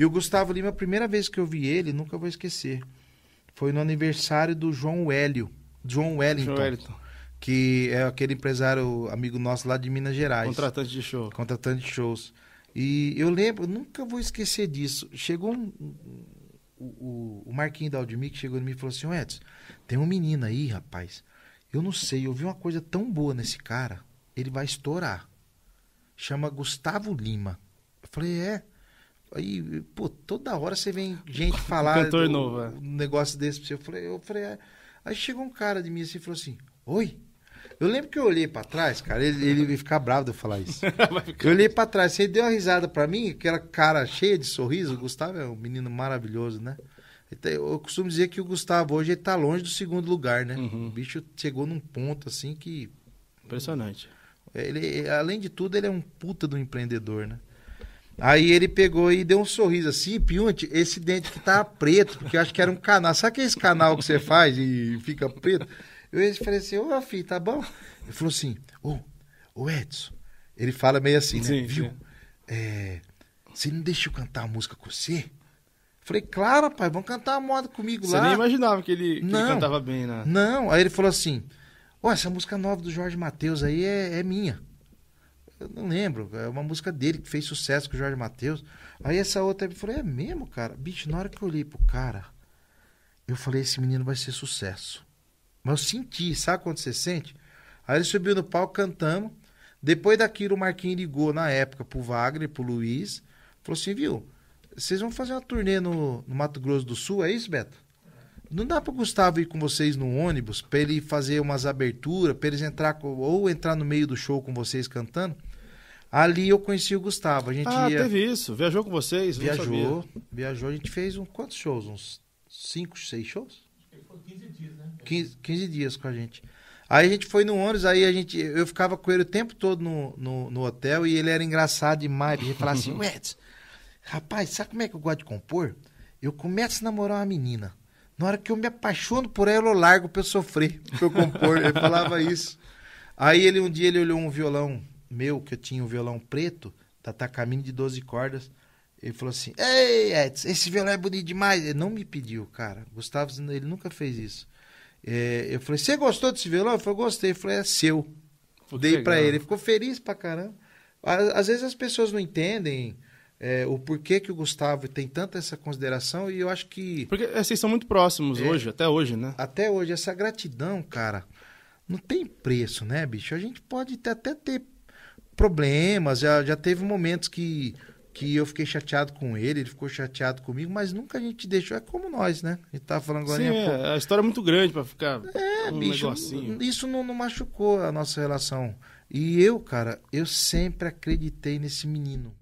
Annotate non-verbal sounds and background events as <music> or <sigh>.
E o Gustavo Lima, a primeira vez que eu vi ele, nunca vou esquecer. Foi no aniversário do João Hélio. João Wellington. João Wellington. Que é aquele empresário amigo nosso lá de Minas Gerais. Contratante de shows, Contratante de shows. E eu lembro, nunca vou esquecer disso. Chegou um, o, o Marquinho da Aldemir, que chegou em mim e falou assim: Edson, tem um menino aí, rapaz. Eu não sei, eu vi uma coisa tão boa nesse cara, ele vai estourar. Chama Gustavo Lima. Eu falei: é. Aí, pô, toda hora você vem gente <laughs> falar Cantor do, novo, é. um negócio desse pra você. Eu falei, eu falei, é. aí chegou um cara de mim assim e falou assim: Oi? Eu lembro que eu olhei pra trás, cara, ele, ele ia ficar bravo de eu falar isso. <laughs> eu olhei pra trás, ele deu uma risada pra mim, aquela cara cheia de sorriso. O Gustavo é um menino maravilhoso, né? Então, eu costumo dizer que o Gustavo hoje tá longe do segundo lugar, né? Uhum. O bicho chegou num ponto assim que. Impressionante. É, ele, é, além de tudo, ele é um puta do empreendedor, né? Aí ele pegou e deu um sorriso assim, Piunte, esse dente que tá preto, porque eu acho que era um canal. Sabe aquele canal que você faz e fica preto? Eu falei assim, ô oh, filho, tá bom? Ele falou assim, ô, oh, Edson, ele fala meio assim, né? Viu? É, você não deixa eu cantar a música com você? Falei, claro, pai, vamos cantar a moda comigo você lá. Você nem imaginava que ele, que não, ele cantava bem, né? Não, aí ele falou assim, ó, oh, essa música nova do Jorge Matheus aí é, é minha. Eu não lembro. É uma música dele que fez sucesso com o Jorge Matheus. Aí essa outra eu falou: é mesmo, cara? Bicho, na hora que eu olhei pro cara, eu falei: esse menino vai ser sucesso. Mas eu senti, sabe quando você sente? Aí ele subiu no palco, cantamos. Depois daquilo, o Marquinhos ligou na época pro Wagner, pro Luiz. Falou assim: viu, vocês vão fazer uma turnê no, no Mato Grosso do Sul, é isso, Beto? Não dá para Gustavo ir com vocês no ônibus, para ele fazer umas aberturas, para eles entrar ou entrar no meio do show com vocês cantando? Ali eu conheci o Gustavo. A gente ah, ia... teve isso. Viajou com vocês? Viajou, viajou. A gente fez um, quantos shows? Uns cinco, seis shows? Acho que foi 15 dias, né? 15, 15 dias com a gente. Aí a gente foi no ônibus, aí a gente, eu ficava com ele o tempo todo no, no, no hotel e ele era engraçado demais. Ele falava assim, <laughs> Edson, rapaz, sabe como é que eu gosto de compor? Eu começo a namorar uma menina. Na hora que eu me apaixono por ela, eu largo pra eu sofrer, pra eu compor. Ele falava isso. Aí ele um dia ele olhou um violão meu, que eu tinha um violão preto, caminho de 12 cordas. Ele falou assim: Ei, Edson, esse violão é bonito demais. Ele não me pediu, cara. Gustavo, ele nunca fez isso. É, eu falei: Você gostou desse violão? Ele falou: Gostei. Eu falei: É seu. Pô, Dei para ele. Ele ficou feliz pra caramba. Às vezes as pessoas não entendem. É, o porquê que o Gustavo tem tanta essa consideração e eu acho que. Porque é, vocês são muito próximos é, hoje, até hoje, né? Até hoje. Essa gratidão, cara, não tem preço, né, bicho? A gente pode até ter problemas, já, já teve momentos que, que eu fiquei chateado com ele, ele ficou chateado comigo, mas nunca a gente deixou. É como nós, né? A gente tava falando agora. Sim, é, a história é muito grande para ficar. É, um bicho, negocinho. isso não, não machucou a nossa relação. E eu, cara, eu sempre acreditei nesse menino.